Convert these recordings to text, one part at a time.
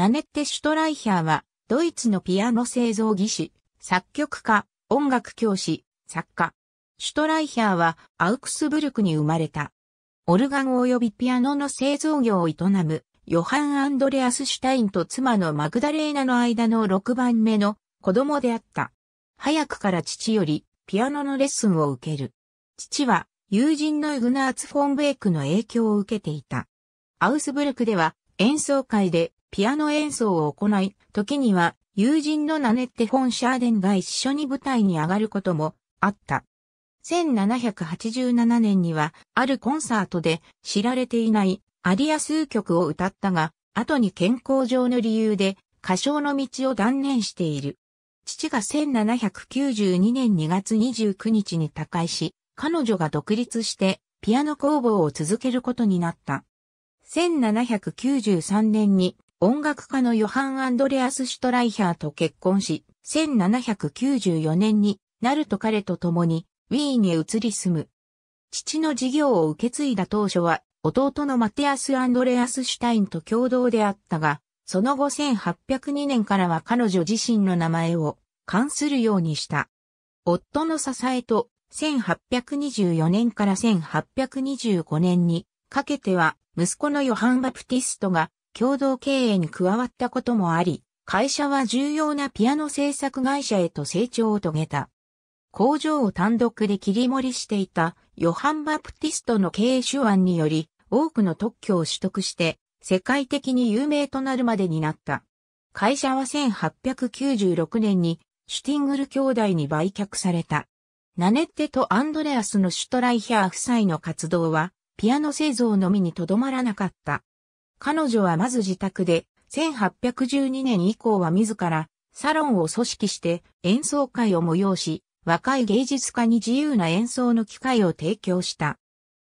ナネッテ・シュトライヒャーは、ドイツのピアノ製造技師、作曲家、音楽教師、作家。シュトライヒャーは、アウクスブルクに生まれた。オルガン及びピアノの製造業を営む、ヨハン・アンドレアス・シュタインと妻のマグダレーナの間の6番目の子供であった。早くから父より、ピアノのレッスンを受ける。父は、友人のイグナーツ・フォンベイクの影響を受けていた。アウスブルクでは、演奏会でピアノ演奏を行い、時には友人のナネッテ・フォン・シャーデンが一緒に舞台に上がることもあった。1787年には、あるコンサートで知られていないアリア数曲を歌ったが、後に健康上の理由で歌唱の道を断念している。父が1792年2月29日に他界し、彼女が独立してピアノ工房を続けることになった。1793年に音楽家のヨハン・アンドレアス・シュトライヒャーと結婚し、1794年になると彼と共にウィーンへ移り住む。父の事業を受け継いだ当初は、弟のマテアス・アンドレアス・シュタインと共同であったが、その後1802年からは彼女自身の名前を冠するようにした。夫の支えと、1824年から1825年にかけては、息子のヨハン・バプティストが共同経営に加わったこともあり、会社は重要なピアノ制作会社へと成長を遂げた。工場を単独で切り盛りしていたヨハン・バプティストの経営手腕により多くの特許を取得して世界的に有名となるまでになった。会社は1896年にシュティングル兄弟に売却された。ナネッテとアンドレアスのシュトライヒャー夫妻の活動はピアノ製造のみにとどまらなかった。彼女はまず自宅で、1812年以降は自らサロンを組織して演奏会を催し、若い芸術家に自由な演奏の機会を提供した。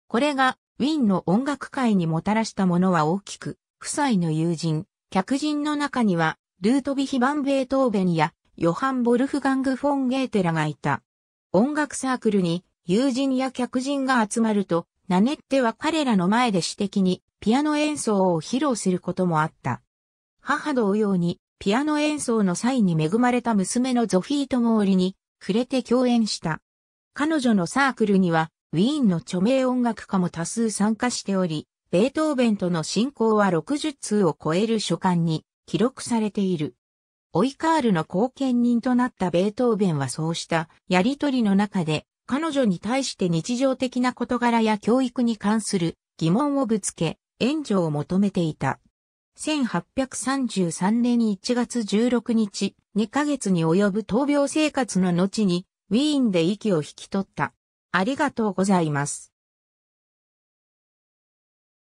これがウィンの音楽界にもたらしたものは大きく、夫妻の友人、客人の中には、ルートビヒ・バン・ベートーベンや、ヨハン・ボルフガング・フォン・ゲーテラがいた。音楽サークルに友人や客人が集まると、ナネッテは彼らの前で私的にピアノ演奏を披露することもあった。母同様にピアノ演奏の際に恵まれた娘のゾフィーとモーリに触れて共演した。彼女のサークルにはウィーンの著名音楽家も多数参加しており、ベートーベンとの進行は60通を超える書簡に記録されている。オイカールの後見人となったベートーベンはそうしたやりとりの中で彼女に対して日常的な事柄や教育に関する疑問をぶつけ、援助を求めていた。1833年1月16日、2ヶ月に及ぶ闘病生活の後に、ウィーンで息を引き取った。ありがとうございます。